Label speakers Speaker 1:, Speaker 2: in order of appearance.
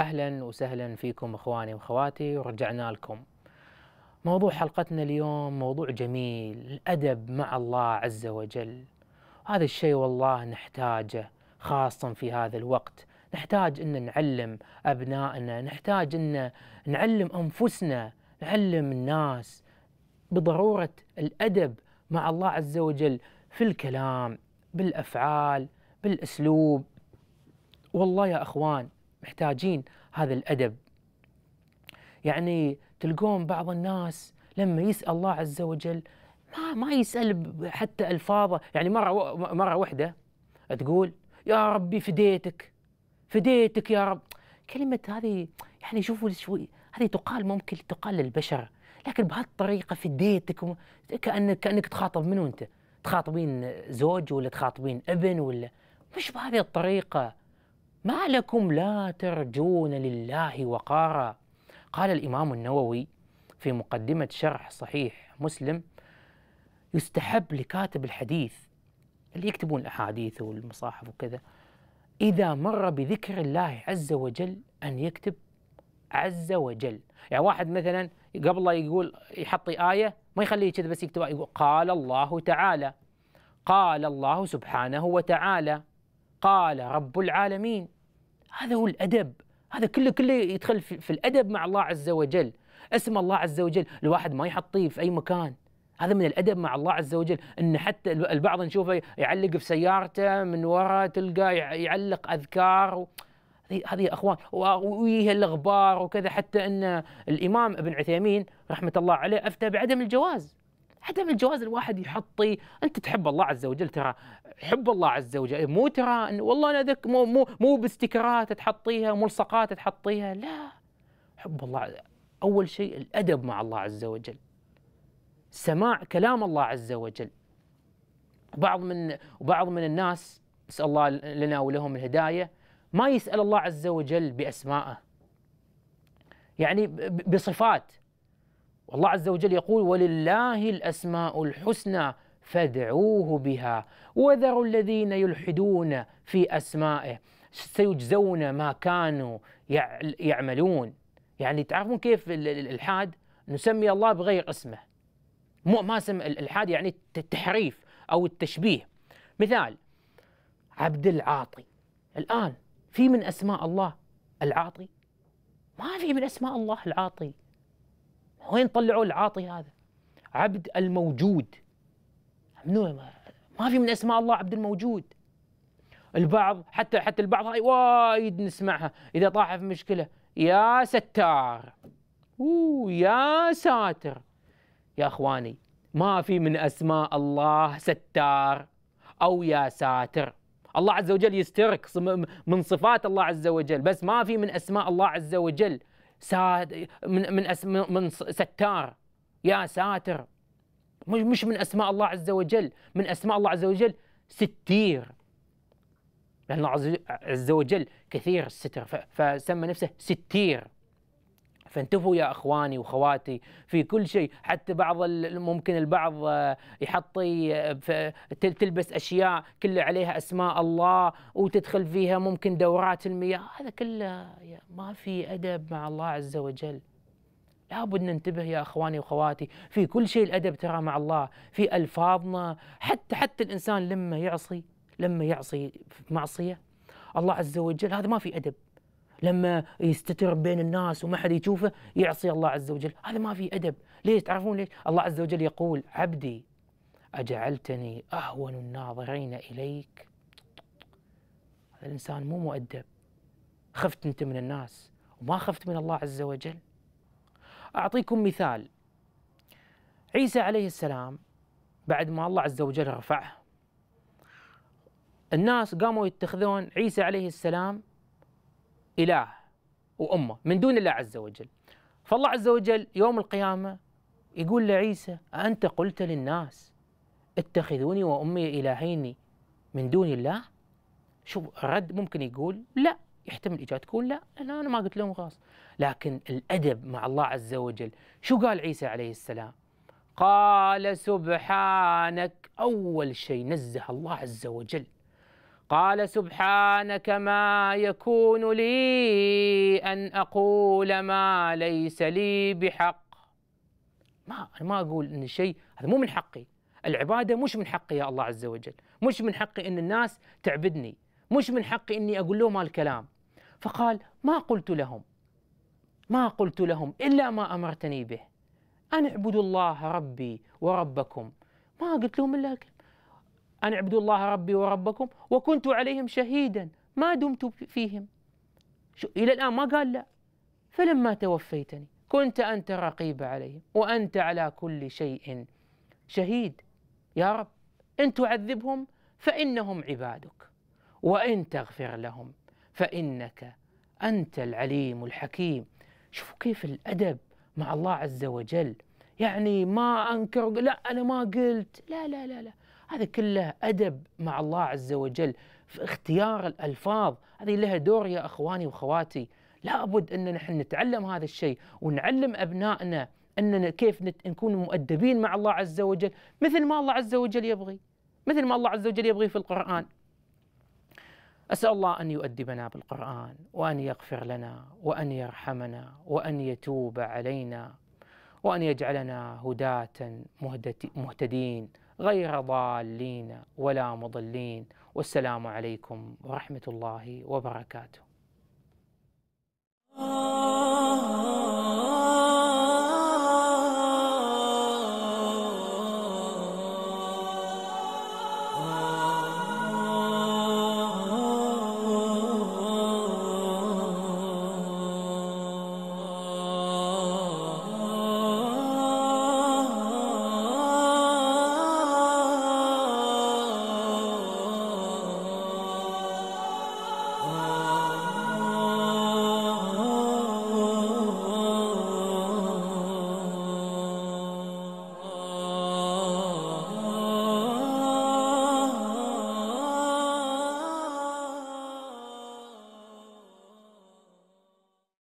Speaker 1: أهلا وسهلا فيكم إخواني وأخواتي ورجعنا لكم موضوع حلقتنا اليوم موضوع جميل الأدب مع الله عز وجل هذا الشيء والله نحتاجه خاصة في هذا الوقت نحتاج أن نعلم أبنائنا نحتاج أن نعلم أنفسنا نعلم الناس بضرورة الأدب مع الله عز وجل في الكلام بالأفعال بالأسلوب والله يا أخوان محتاجين هذا الادب يعني تلقون بعض الناس لما يسال الله عز وجل ما ما يسال حتى الفاظه يعني مره مره واحده تقول يا ربي فديتك فديتك يا رب كلمه هذه يعني شوفوا شوي هذه تقال ممكن تقال للبشر لكن بهالطريقه فديتك كانك كانك تخاطب منو انت؟ تخاطبين زوج ولا تخاطبين ابن ولا مش بهذه الطريقه ما لكم لا ترجون لله وقارا قال الإمام النووي في مقدمة شرح صحيح مسلم يستحب لكاتب الحديث اللي يكتبون الأحاديث والمصاحف وكذا إذا مر بذكر الله عز وجل أن يكتب عز وجل يعني واحد مثلا قبل لا يقول يحط آية ما يخليه كذا بس يكتب يقول قال الله تعالى قال الله سبحانه وتعالى قال رب العالمين هذا هو الأدب هذا كله كله يدخل في الأدب مع الله عز وجل اسم الله عز وجل الواحد ما يحطيه طيب في أي مكان هذا من الادب مع الله عز وجل ان حتى البعض نشوفه يعلق في سيارته من وراء تلقى يعلق اذكار و... هذه اخوان ويها الغبار وكذا حتى ان الامام ابن عثيمين رحمه الله عليه افتى بعدم الجواز عدم الجواز الواحد يحطي انت تحب الله عز وجل ترى حب الله عز وجل إيه، مو ترى إن والله انا ذك مو مو مو باستكرات تحطيها ملصقات تحطيها لا حب الله اول شيء الادب مع الله عز وجل سماع كلام الله عز وجل بعض من وبعض من الناس نسال الله لنا ولهم الهدايه ما يسال الله عز وجل باسمائه يعني بصفات والله عز وجل يقول ولله الأسماء الحسنى فادعوه بها وذروا الذين يلحدون في أسمائه سيجزون ما كانوا يعملون يعني تعرفون كيف الإلحاد نسمي الله بغير اسمه مو ما اسم الإلحاد يعني التحريف أو التشبيه مثال عبد العاطي الآن في من أسماء الله العاطي ما في من أسماء الله العاطي وين طلعوا العاطي هذا عبد الموجود منو ما في من اسماء الله عبد الموجود البعض حتى حتى البعض هاي وايد نسمعها اذا طاح في مشكله يا ستار أوه يا ساتر يا اخواني ما في من اسماء الله ستار او يا ساتر الله عز وجل يسترك من صفات الله عز وجل بس ما في من اسماء الله عز وجل ساد من من من ستار يا ساتر مش مش من اسماء الله عز وجل من اسماء الله عز وجل ستير لان الله عز وجل كثير الستر فسمى نفسه ستير فانتبهوا يا اخواني واخواتي في كل شيء حتى بعض ممكن البعض آه، يحطي آه، تلبس اشياء كلها عليها اسماء الله وتدخل فيها ممكن دورات المياه هذا كله ما في ادب مع الله عز وجل لابد ننتبه يا اخواني واخواتي في كل شيء الادب ترى مع الله في الفاظنا حتى حتى الانسان لما يعصي لما يعصي معصيه الله عز وجل هذا ما في ادب لما يستتر بين الناس وما حد يشوفه يعصي الله عز وجل هذا ما في أدب ليش تعرفون ليش الله عز وجل يقول عبدي أجعلتني أهون الناظرين إليك هذا الإنسان مو مؤدب خفت أنت من الناس وما خفت من الله عز وجل أعطيكم مثال عيسى عليه السلام بعد ما الله عز وجل رفعه الناس قاموا يتخذون عيسى عليه السلام إله وأمه من دون الله عز وجل فالله عز وجل يوم القيامة يقول لعيسى أنت قلت للناس اتخذوني وأمي إلهين من دون الله شوف رد ممكن يقول لا يحتمل إجابة تكون لا أنا ما قلت لهم خلاص لكن الأدب مع الله عز وجل شو قال عيسى عليه السلام قال سبحانك أول شيء نزه الله عز وجل قال سبحانك ما يكون لي أن أقول ما ليس لي بحق ما أنا ما أقول إن الشيء هذا مو من حقي العبادة مش من حقي يا الله عز وجل مش من حقي أن الناس تعبدني مش من حقي أني أقول لهم الكلام فقال ما قلت لهم ما قلت لهم إلا ما أمرتني به أن اعبدوا الله ربي وربكم ما قلت لهم إلا أن اعبدوا الله ربي وربكم وكنت عليهم شهيدا ما دمت فيهم إلى الآن ما قال لا فلما توفيتني كنت أنت الرقيب عليهم وأنت على كل شيء شهيد يا رب إن تعذبهم فإنهم عبادك وإن تغفر لهم فإنك أنت العليم الحكيم شوفوا كيف الأدب مع الله عز وجل يعني ما أنكر لا أنا ما قلت لا لا لا لا هذا كله أدب مع الله عز وجل في اختيار الألفاظ هذه لها دور يا أخواني وخواتي لابد أن نحن نتعلم هذا الشيء ونعلم أبنائنا أننا كيف نكون مؤدبين مع الله عز وجل مثل ما الله عز وجل يبغي مثل ما الله عز وجل يبغي في القرآن أسأل الله أن يؤدبنا بالقرآن وأن يغفر لنا وأن يرحمنا وأن يتوب علينا وأن يجعلنا هداة مهتدين غير ضالين ولا مضلين والسلام عليكم ورحمه الله وبركاته